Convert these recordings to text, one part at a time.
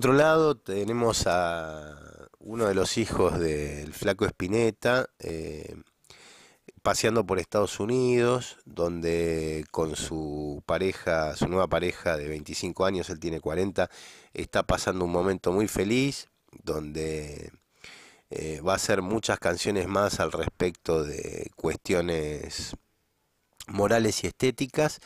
Por otro lado tenemos a uno de los hijos del flaco Espineta eh, paseando por Estados Unidos, donde con su pareja, su nueva pareja de 25 años, él tiene 40, está pasando un momento muy feliz, donde eh, va a hacer muchas canciones más al respecto de cuestiones morales y estéticas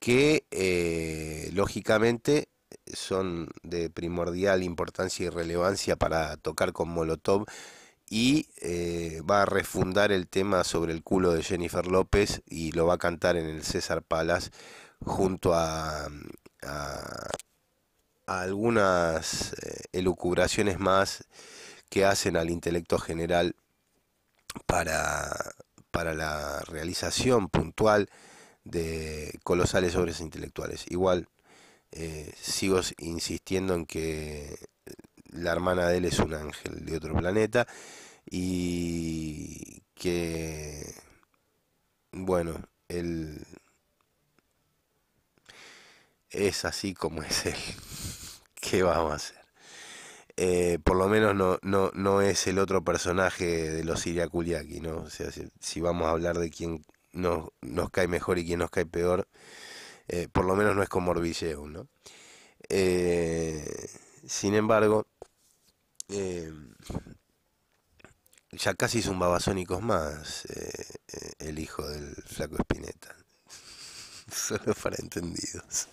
que eh, lógicamente son de primordial importancia y relevancia para tocar con Molotov y eh, va a refundar el tema sobre el culo de Jennifer López y lo va a cantar en el César Palace junto a, algunas eh, elucubraciones más que hacen al intelecto general para, para la realización puntual de colosales obras intelectuales. Igual eh, sigo insistiendo en que la hermana de él es un ángel de otro planeta y que, bueno, él es así como es él. ¿Qué vamos a hacer? Eh, por lo menos no, no, no, es el otro personaje de los Kuliaki, ¿no? O sea, si, vamos a hablar de quién nos, nos cae mejor y quién nos cae peor, eh, por lo menos no es como Orvilleus, ¿no? Eh, sin embargo, eh, ya casi un babasónicos más el hijo del Saco Espineta, solo para entendidos.